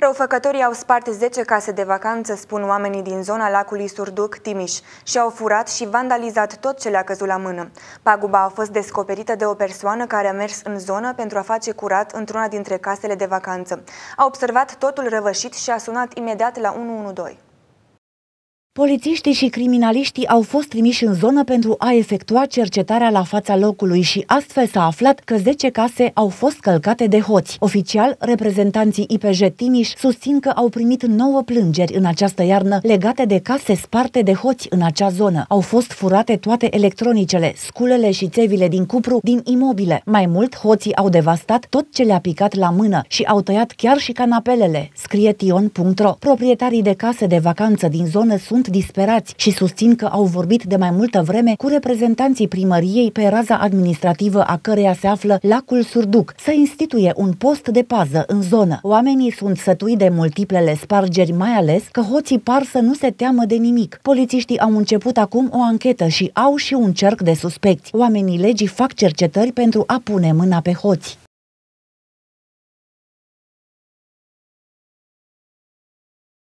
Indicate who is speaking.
Speaker 1: Răufăcătorii au spart 10 case de vacanță, spun oamenii din zona lacului Surduc, Timiș, și au furat și vandalizat tot ce le-a căzut la mână. Paguba a fost descoperită de o persoană care a mers în zonă pentru a face curat într-una dintre casele de vacanță. A observat totul răvășit și a sunat imediat la 112.
Speaker 2: Polițiștii și criminaliștii au fost trimiși în zonă pentru a efectua cercetarea la fața locului și astfel s-a aflat că 10 case au fost călcate de hoți. Oficial, reprezentanții IPJ Timiș susțin că au primit 9 plângeri în această iarnă legate de case sparte de hoți în acea zonă. Au fost furate toate electronicele, sculele și țevile din cupru din imobile. Mai mult, hoții au devastat tot ce le-a picat la mână și au tăiat chiar și canapelele, scrie tion.ro. Proprietarii de case de vacanță din zonă sunt disperați și susțin că au vorbit de mai multă vreme cu reprezentanții primăriei pe raza administrativă a căreia se află lacul Surduc să instituie un post de pază în zonă. Oamenii sunt sătui de multiplele spargeri, mai ales că hoții par să nu se teamă de nimic. Polițiștii au început acum o anchetă și au și un cerc de suspecți. Oamenii legii fac cercetări
Speaker 1: pentru a pune mâna pe hoți.